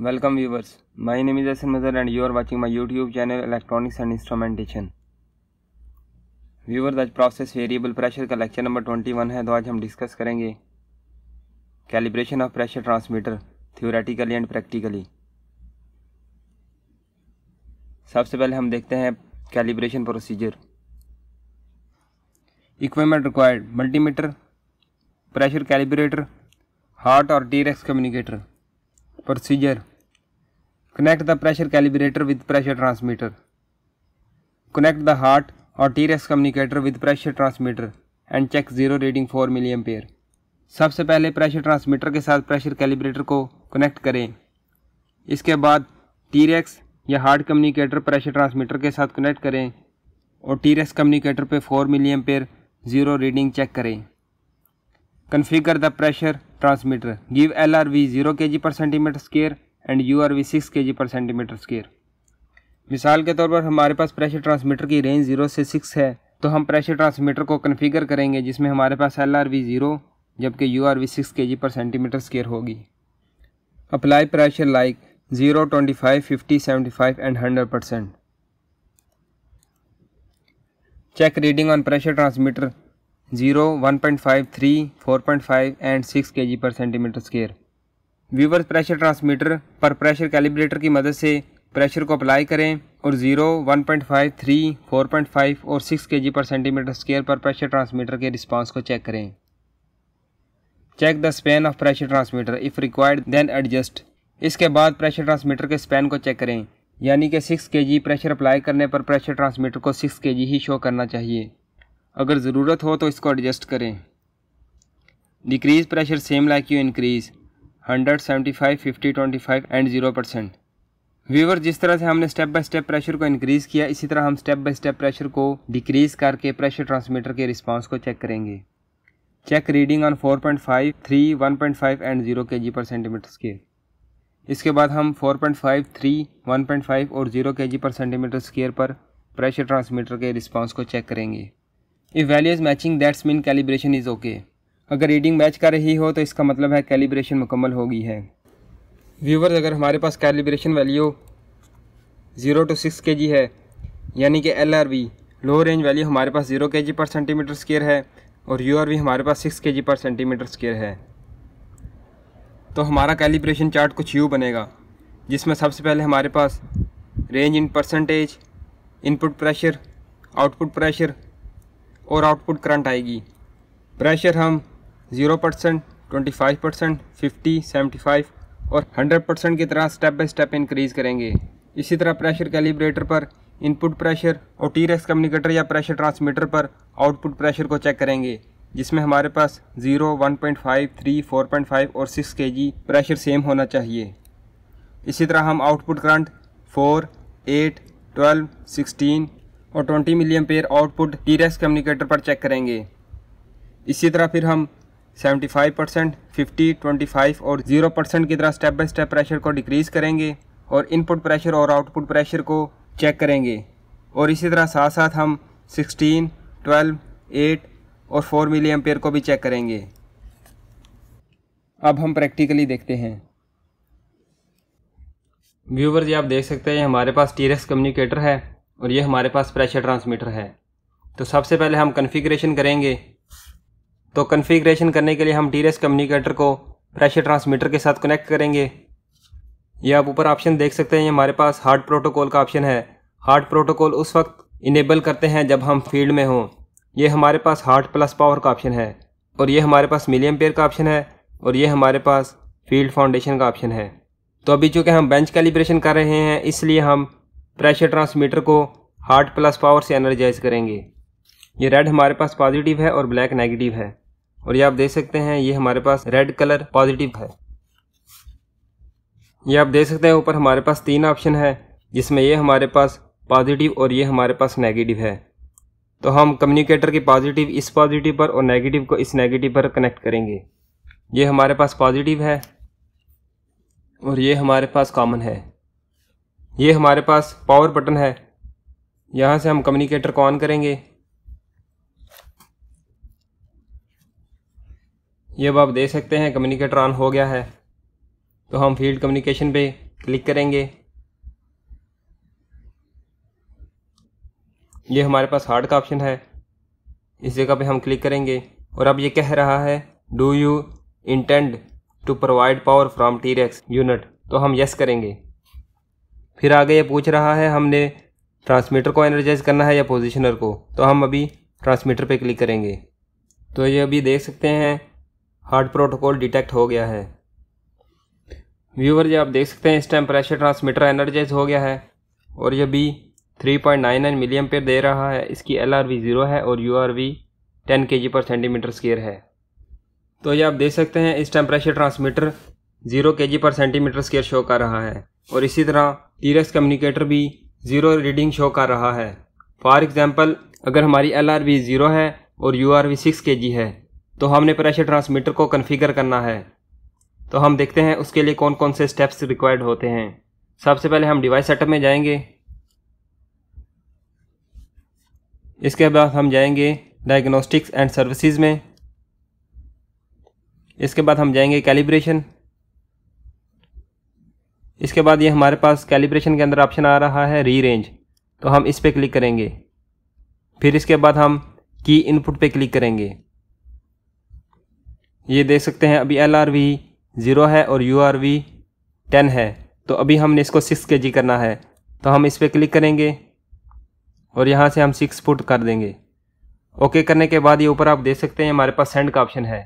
Welcome viewers my name is Asan Mazhar and you are watching my YouTube channel electronics and Instrumentation. Viewers आज process variable pressure का lecture number twenty one है तो आज हम discuss करेंगे calibration of pressure transmitter theoretically and practically सबसे पहले हम देखते हैं calibration procedure equipment required multimeter pressure calibrator HART और Trex communicator procedure connect the pressure calibrator with pressure transmitter connect the heart or TRS communicator with pressure transmitter and check zero reading 4 milliampere सबसे पहले pressure transmitter के साथ pressure calibrator को connect करें इसके बाद T-Rex या हार्ड कम्युनिकेटर प्रेशर ट्रांसमीटर के साथ कनेक्ट करें और टीरेक्स कम्युनिकेटर पे 4 milliampere zero reading check करें Configure the pressure transmitter. Give LRV 0 kg per centimeter square and you R V six K G per centimeter square मिसाल के तौर पर हमारे पास प्रेशर ट्रांसमीटर की रेंज ज़ीरो से सिक्स है तो हम प्रेशर ट्रांसमीटर को कन्फिगर करेंगे जिसमें हमारे पास एल आर वी ज़ीरो जबकि U R V six K G per centimeter square होगी apply pressure like zero twenty five fifty seventy five and hundred percent check reading on pressure transmitter zero one point five three four point five and six K G per centimeter square viewers pressure transmitter पर pressure calibrator की मदद से pressure को apply करें और zero one point five three four point five और six K G per centimeter square पर pressure transmitter के रिस्पांस को चेक करें check the span of pressure transmitter if required then adjust इसके बाद प्रेशर ट्रांसमीटर के स्पेन को check करें यानी कि सिक्स के जी प्रेशर अप्लाई करने पर प्रेशर ट्रांसमीटर को सिक्स के जी ही शो करना चाहिए अगर ज़रूरत हो तो इसको एडजस्ट करें decrease pressure same like you increase hundred seventy five fifty twenty five and zero percent viewer जिस तरह से हमने स्टेप बाय स्टेप प्रेशर को इंक्रीज़ किया इसी तरह हम स्टेप बाय स्टेप प्रेशर को डिक्रीज़ करके प्रेशर ट्रांसमीटर के रिस्पांस को चेक करेंगे check reading on four point five three one point five and zero K G per centimeter scale इसके बाद हम four point five three one point five और zero K G per centimeter square पर pressure transmitter के response को check करेंगे if value is matching that's mean calibration is okay अगर reading match कर रही हो तो इसका मतलब है कैलिब्रेशन मुकम्मल हो गई है व्यूवर्स अगर हमारे पास calibration value zero to six K G है यानी कि L R V low range value हमारे पास zero K G per centimeter square है और यू आर वी हमारे पास six K G per centimeter square है तो हमारा कैलिब्रेशन चार्ट कुछ यू बनेगा जिसमें सबसे पहले हमारे पास range in percentage input pressure output pressure और आउटपुट करंट आएगी प्रेशर हम zero percent twenty five percent fifty seventy five और हंड्रेड परसेंट की तरह स्टेप बाय स्टेप इंक्रीज करेंगे इसी तरह प्रेशर कैलिब्रेटर पर इनपुट प्रेशर और टी रेक्स कम्युनिकेटर या प्रेशर ट्रांसमीटर पर आउटपुट प्रेशर को चेक करेंगे जिसमें हमारे पास zero one point five three four point five और सिक्स के जी प्रेशर सेम होना चाहिए इसी तरह हम output current four eight twelve sixteen और 20 milliampere output Trex communicator पर चेक करेंगे इसी तरह फिर हम 75 परसेंट फिफ्टी ट्वेंटी और 0 परसेंट की तरह स्टेप बाय स्टेप प्रेशर को डिक्रीज़ करेंगे और इनपुट प्रेशर और आउटपुट प्रेशर को चेक करेंगे और इसी तरह साथ साथ हम 16, 12, 8 और 4 मिलियन पेयर को भी चेक करेंगे अब हम प्रैक्टिकली देखते हैं व्यूवर जी आप देख सकते हैं हमारे पास टीरेक्स कम्युनिकेटर है और ये हमारे पास प्रेशर ट्रांसमीटर है तो सबसे पहले हम कन्फिग्रेशन करेंगे तो कन्फिग्रेशन करने के लिए हम टी कम्युनिकेटर को प्रेशर ट्रांसमीटर के साथ कनेक्ट करेंगे ये आप ऊपर ऑप्शन देख सकते हैं ये हमारे पास हार्ड प्रोटोकॉल का ऑप्शन है हार्ड प्रोटोकॉल उस वक्त इनेबल करते हैं जब हम फील्ड में हों ये हमारे पास हार्ट प्लस पावर का ऑप्शन है और ये हमारे पास मिलियम पेयर का ऑप्शन है और ये हमारे पास फील्ड फाउंडेशन का ऑप्शन है तो अभी चूँकि हम बेंच कैलिब्रेशन कर रहे हैं इसलिए हम प्रेशर ट्रांसमीटर को हार्ट प्लस पावर से एनर्जाइज करेंगे ये रेड हमारे पास पॉजिटिव है और ब्लैक नेगेटिव है और ये आप देख सकते हैं ये हमारे पास रेड कलर पॉजिटिव है ये आप देख सकते हैं ऊपर हमारे पास तीन ऑप्शन है जिसमें ये हमारे पास पॉजिटिव और ये हमारे पास नेगेटिव है तो हम कम्युनिकेटर के पॉजिटिव इस पॉजिटिव पर और नेगेटिव को इस नेगेटिव पर कनेक्ट करेंगे ये हमारे पास पॉजिटिव है और ये हमारे पास कॉमन है ये हमारे पास पावर बटन है यहाँ से हम कम्युनिकेटर को ऑन करेंगे ये अब आप देख सकते हैं कम्युनिकेटर ऑन हो गया है तो हम फील्ड कम्युनिकेशन पे क्लिक करेंगे ये हमारे पास हार्ड का ऑप्शन है इस जगह पे हम क्लिक करेंगे और अब ये कह रहा है do you intend to provide power from Trex unit तो हम यस करेंगे फिर आगे ये पूछ रहा है हमने ट्रांसमीटर को एनर्जाइज करना है या पोजिशनर को तो हम अभी ट्रांसमीटर पर क्लिक करेंगे तो ये अभी देख सकते हैं हार्ट प्रोटोकॉल डिटेक्ट हो गया है व्यूवर जी आप देख सकते हैं इस टाइम प्रेशर ट्रांसमीटर एनर्जाइज हो गया है और ये भी 3.99 मिलियम पे दे रहा है इसकी एल आर वी ज़ीरो है और यू आर वी टेन के जी पर सेंटीमीटर स्केयर है तो ये आप देख सकते हैं इस time pressure transmitter zero K G per centimeter square show कर रहा है और इसी तरह टीरेक्स e कम्युनिकेटर भी ज़ीरो रीडिंग शो कर रहा है फॉर एग्ज़ाम्पल अगर हमारी एल आर वी ज़ीरो है और U R V six K G है तो हमने प्रेशर ट्रांसमीटर को कन्फिगर करना है तो हम देखते हैं उसके लिए कौन कौन से स्टेप्स रिक्वायर्ड होते हैं सबसे पहले हम डिवाइस सेटअप में जाएंगे इसके बाद हम जाएंगे डायग्नोस्टिक्स एंड सर्विसेज में इसके बाद हम जाएंगे कैलिब्रेशन इसके बाद ये हमारे पास कैलिब्रेशन के अंदर ऑप्शन आ रहा है री रेंज तो हम इस पर क्लिक करेंगे फिर इसके बाद हम की इनपुट पे क्लिक करेंगे ये देख सकते हैं अभी एल आर वी ज़ीरो है और यू आर वी टेन है तो अभी हमने इसको सिक्स के जी करना है तो हम इस पर क्लिक करेंगे और यहाँ से हम सिक्स फुट कर देंगे ओके करने के बाद ये ऊपर आप देख सकते हैं हमारे पास सेंड का ऑप्शन है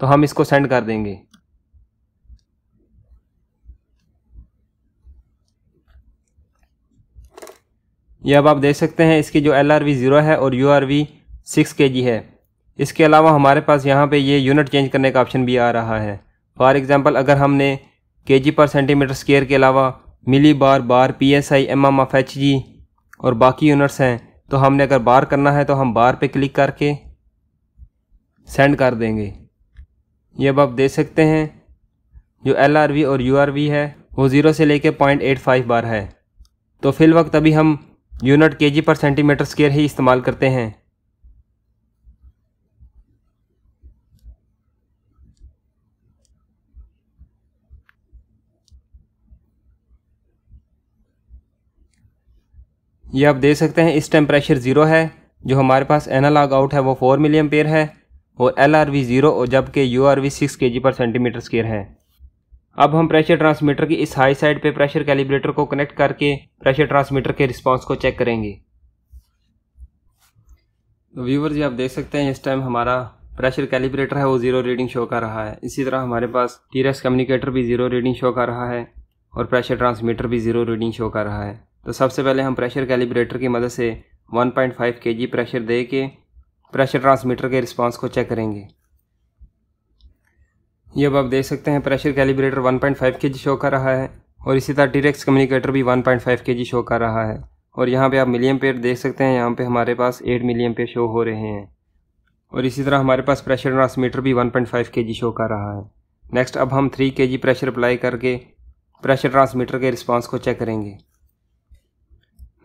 तो हम इसको सेंड कर देंगे ये अब आप देख सकते हैं इसकी जो एल आर वी ज़ीरो है और U R V six K G है इसके अलावा हमारे पास यहाँ पे ये यूनिट चेंज करने का ऑप्शन भी आ रहा है फॉर एग्ज़ाम्पल अगर हमने के जी पर सेंटीमीटर स्केयर के अलावा millibar bar P S I M M F H G और बाकी यूनिट्स हैं तो हमने अगर बार करना है तो हम बार पे क्लिक करके सेंड कर देंगे ये अब आप देख सकते हैं जो एल आर वी और यू आर वी है वो ज़ीरो से लेके पॉइंट एट फाइव बार है तो फिल वक्त अभी हम unit kg per centimeter square ही इस्तेमाल करते हैं ये आप देख सकते हैं इस टाइम प्रेशर ज़ीरो है जो हमारे पास एनालॉग आउट है वो फोर मिलियम पेयर है और एल आर वी ज़ीरो और जबकि U R V six K G per centimeter square है अब हम प्रेशर ट्रांसमीटर की इस हाई साइड पे प्रेशर कैलिब्रेटर को कनेक्ट करके प्रेशर ट्रांसमीटर के रिस्पांस को चेक करेंगे तो व्यूवर जी आप देख सकते हैं इस टाइम हमारा प्रेशर कैलिब्रेटर है वो ज़ीरो रीडिंग शो कर रहा है इसी तरह हमारे पास रेस कम्युनिकेटर भी ज़ीरो रीडिंग शो कर रहा है और प्रेशर ट्रांसमीटर भी ज़ीरो रीडिंग शो कर रहा है तो सबसे पहले हम प्रेशर कैलिब्रेटर की मदद से 1.5 जी प्रेशर दे के प्रेशर ट्रांसमीटर के रिस्पांस को चेक करेंगे ये अब आप देख सकते हैं प्रेशर कैलिब्रेटर 1.5 पॉइंट शो कर रहा है और इसी तरह टीरेक्स कम्युनिकेटर भी 1.5 पॉइंट शो कर रहा है और यहाँ पे आप मिलियम पेयर देख सकते हैं यहाँ पे हमारे पास 8 मिलियम पेयर शो हो रहे हैं और इसी तरह हमारे पास प्रेशर ट्रांसमीटर भी 1.5 पॉइंट शो कर रहा है नेक्स्ट अब हम थ्री के प्रेशर अप्लाई करके प्रेशर ट्रांसमीटर के रिस्पॉन्स को चेक करेंगे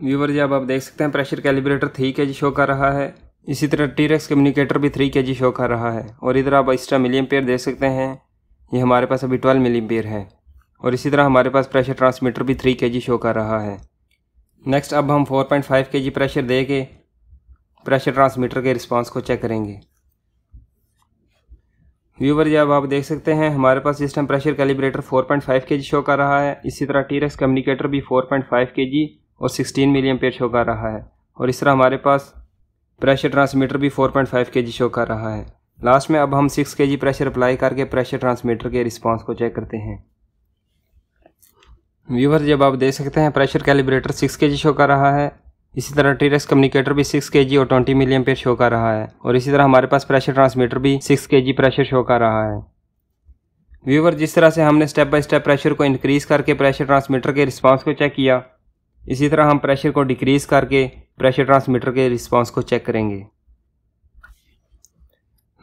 व्यूवर जी अब आप देख सकते हैं pressure calibrator three K show कर रहा है इसी तरह टीरेक्स कम्युनिकेटर भी थ्री के जी शो कर रहा है और इधर आप एक्स्ट्रा मिलियम पेयर देख सकते हैं ये हमारे पास अभी ट्वेल्व मिलियम पेयर है और इसी तरह हमारे पास प्रेशर ट्रांसमीटर भी थ्री के जी शो कर रहा है नेक्स्ट अब हम फोर पॉइंट फाइव के जी प्रेशर दे के प्रेशर ट्रांसमीटर के रिस्पॉन्स को चेक करेंगे व्यूवर जब आप देख सकते हैं हमारे पास इस time pressure calibrator 4.5 G show कर रहा है इसी तरह टीरेक्स कम्युनिकेटर भी 4.5 जी और 16 मिलियन पेयर शो कर रहा है और इस तरह हमारे पास प्रेशर ट्रांसमीटर भी 4.5 जी शो कर रहा है लास्ट में अब हम 6 जी प्रेशर अप्लाई करके प्रेशर ट्रांसमीटर के रिस्पांस को चेक करते हैं व्यूवर जब आप देख सकते हैं प्रेशर कैलिब्रेटर 6 जी शो कर रहा है इसी तरह टीरेक्स कम्युनिकेटर भी 6 जी और 20 मिलियन पेयर शो कर रहा है और इसी तरह हमारे पास प्रेशर ट्रांसमीटर भी सिक्स के प्रेशर शो कर रहा है व्यूवर जिस तरह से हमने स्टेप बाई स्टेप प्रेशर को इनक्रीज़ करके प्रेशर ट्रांसमीटर के रिस्पॉन्स को चेक किया इसी तरह हम प्रेशर को डिक्रीज़ करके प्रेशर ट्रांसमीटर के रिस्पांस को चेक करेंगे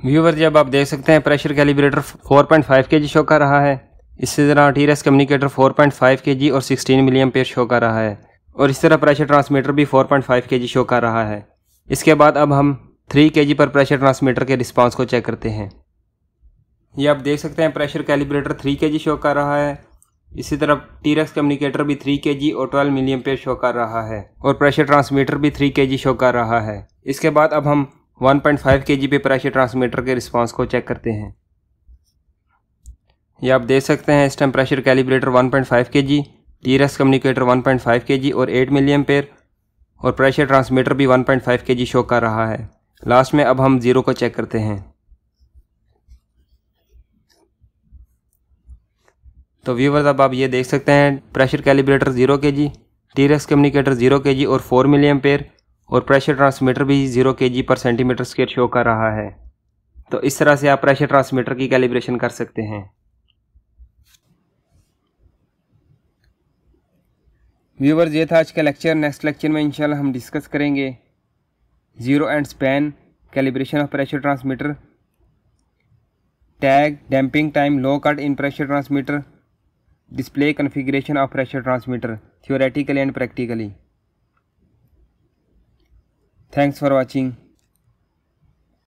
व्यूवर जब आप देख सकते हैं प्रेशर कैलिब्रेटर 4.5 पॉइंट के जी शो कर रहा है इसी तरह टी कम्युनिकेटर 4.5 पॉइंट के जी और 16 मिलियम पेयर शो कर रहा है और इस तरह प्रेशर ट्रांसमीटर भी 4.5 पॉइंट के जी शो कर रहा है इसके बाद अब हम थ्री के जी पर प्रेशर ट्रांसमीटर के रिस्पांस को चेक करते हैं ये आप देख सकते हैं pressure calibrator three K G show कर रहा है इसी तरह रेक्स कम्युनिकेटर भी थ्री के जी और ट्वेल्व मिलियम पे शो कर रहा है और प्रेशर ट्रांसमीटर भी थ्री के जी शो कर रहा है इसके बाद अब हम one point five K G पे प्रेशर ट्रांसमीटर के रिस्पॉन्स को चेक करते हैं ये आप देख सकते हैं इस time pressure calibrator one point five K G Trex communicator one point five K G और एट मिलियम पेयर और प्रेशर ट्रांसमीटर भी one point five K G show कर रहा है लास्ट में अब हम ज़ीरो को चेक करते हैं तो व्यूवर्स अब आप ये देख सकते हैं pressure calibrator zero K G Trex communicator zero K G और फोर मिलियम पेयर और प्रेशर ट्रांसमीटर भी zero K G per centimeter square show कर रहा है तो इस तरह से आप प्रेशर ट्रांसमीटर की कैलिब्रेशन कर सकते हैं व्यूवर्स ये था आज का लेक्चर नेक्स्ट लेक्चर में इंशाल्लाह हम डिस्कस करेंगे zero and span calibration of pressure transmitter tag damping time low cut in pressure transmitter display configuration of pressure transmitter theoretically and practically thanks for watching